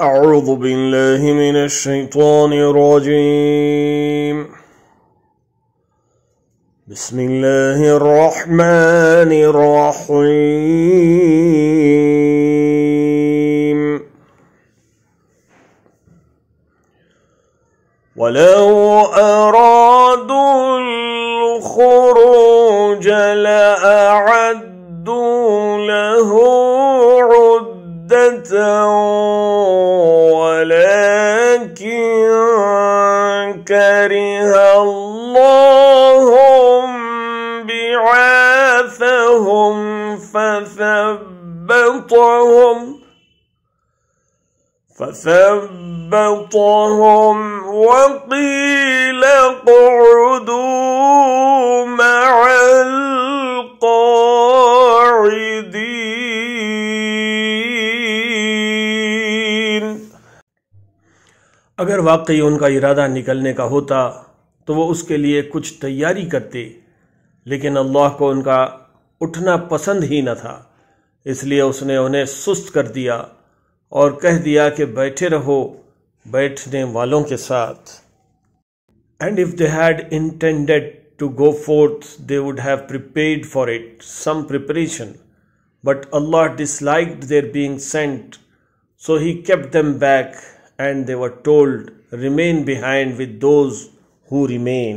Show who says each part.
Speaker 1: أعوذ بالله من الشيطان الرجيم بسم الله الرحمن الرحيم ولو أرادوا الخروج لأعدوا له عدة كره الله بعاثهم فثبطهم فثبطهم وقيل اقعدوا
Speaker 2: अगर वाकई उनका इरादा निकलने का होता तो वो उसके लिए कुछ तैयारी करते लेकिन अल्लाह को उनका उठना पसंद ही न था इसलिए उसने उन्हें सुस्त कर दिया और कह दिया कि बैठे रहो बैठने वालों के साथ and if they had intended to go forth they would have prepared for it some preparation but Allah disliked their being sent so he kept them back and they were told, Remain behind with those who remain.